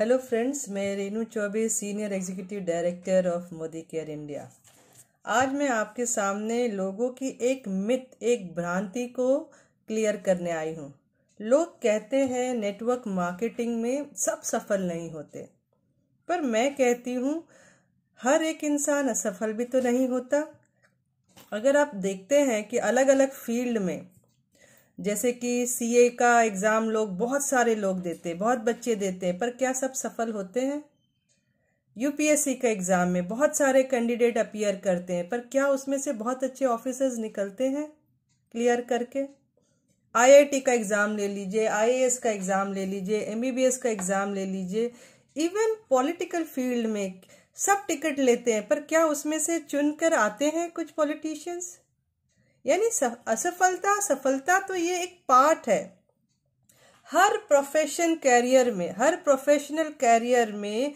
hello friends मैं Renu Chaubey senior executive director of Modi care India आज मैं आपके सामने लोगों की एक मिथ एक भ्रांति को क्लियर करने आई हूँ लोग कहते हैं नेटवर्क मार्केटिंग में सब सफल नहीं होते पर मैं कहती हूँ हर एक इंसान असफल भी तो नहीं होता अगर आप देखते हैं कि अलग अलग फील्ड में जैसे कि सीए का एग्ज़ाम लोग बहुत सारे लोग देते हैं बहुत बच्चे देते हैं पर क्या सब सफल होते हैं यूपीएससी का एग्ज़ाम में बहुत सारे कैंडिडेट अपीयर करते हैं पर क्या उसमें से बहुत अच्छे ऑफिसर्स निकलते हैं क्लियर करके आईआईटी का एग्ज़ाम ले लीजिए आईएएस का एग्ज़ाम ले लीजिए एमबीबीएस का एग्ज़ाम ले लीजिए इवन पॉलिटिकल फील्ड में सब टिकट लेते हैं पर क्या उसमें से चुनकर आते हैं कुछ पॉलिटिशियंस यानी असफलता सफलता तो ये एक पार्ट है हर प्रोफेशन कैरियर में हर प्रोफेशनल कैरियर में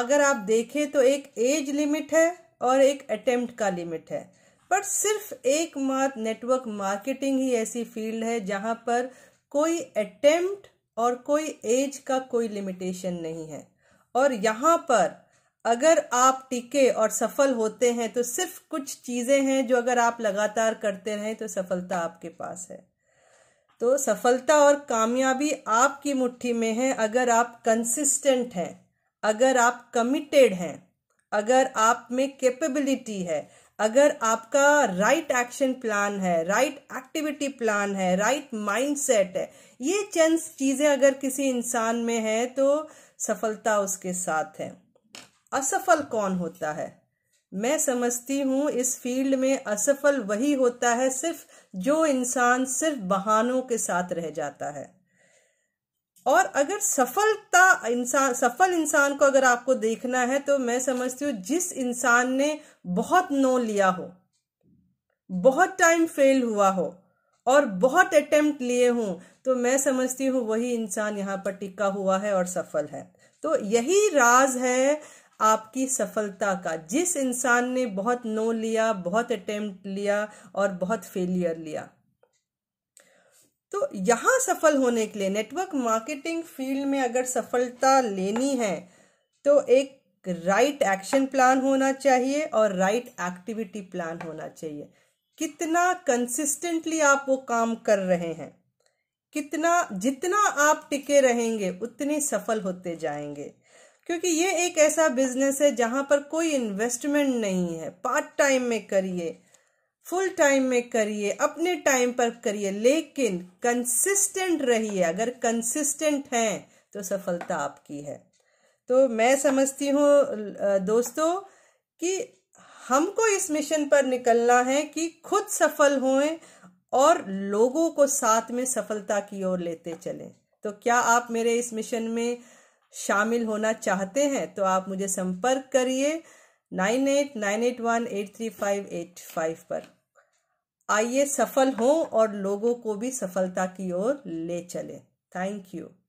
अगर आप देखें तो एक एज लिमिट है और एक अटेम्प्ट का लिमिट है पर सिर्फ एक मात नेटवर्क मार्केटिंग ही ऐसी फील्ड है जहां पर कोई अटेम्प्ट और कोई एज का कोई लिमिटेशन नहीं है और यहाँ पर अगर आप टिके और सफल होते हैं तो सिर्फ कुछ चीज़ें हैं जो अगर आप लगातार करते रहें तो सफलता आपके पास है तो सफलता और कामयाबी आपकी मुट्ठी में है अगर आप कंसिस्टेंट हैं अगर आप कमिटेड हैं अगर आप में कैपेबिलिटी है अगर आपका राइट एक्शन प्लान है राइट एक्टिविटी प्लान है राइट माइंडसेट है ये चंद चीज़ें अगर किसी इंसान में है तो सफलता उसके साथ है असफल कौन होता है मैं समझती हूँ इस फील्ड में असफल वही होता है सिर्फ जो इंसान सिर्फ बहानों के साथ रह जाता है और अगर सफलता इंसान सफल इंसान को अगर आपको देखना है तो मैं समझती हूँ जिस इंसान ने बहुत नो लिया हो बहुत टाइम फेल हुआ हो और बहुत अटेम्प्ट लिए हों तो मैं समझती हूँ वही इंसान यहाँ पर टिका हुआ है और सफल है तो यही राज है आपकी सफलता का जिस इंसान ने बहुत नो लिया बहुत अटेम्प्ट लिया और बहुत फेलियर लिया तो यहां सफल होने के लिए नेटवर्क मार्केटिंग फील्ड में अगर सफलता लेनी है तो एक राइट एक्शन प्लान होना चाहिए और राइट एक्टिविटी प्लान होना चाहिए कितना कंसिस्टेंटली आप वो काम कर रहे हैं कितना जितना आप टिके रहेंगे उतने सफल होते जाएंगे क्योंकि ये एक ऐसा बिजनेस है जहां पर कोई इन्वेस्टमेंट नहीं है पार्ट टाइम में करिए फुल टाइम में करिए अपने टाइम पर करिए लेकिन कंसिस्टेंट रहिए अगर कंसिस्टेंट हैं तो सफलता आपकी है तो मैं समझती हूँ दोस्तों कि हमको इस मिशन पर निकलना है कि खुद सफल होएं और लोगों को साथ में सफलता की ओर लेते चलें तो क्या आप मेरे इस मिशन में शामिल होना चाहते हैं तो आप मुझे संपर्क करिए nine eight nine eight one eight three five eight five पर आइए सफल हों और लोगों को भी सफलता की ओर ले चलें थैंक यू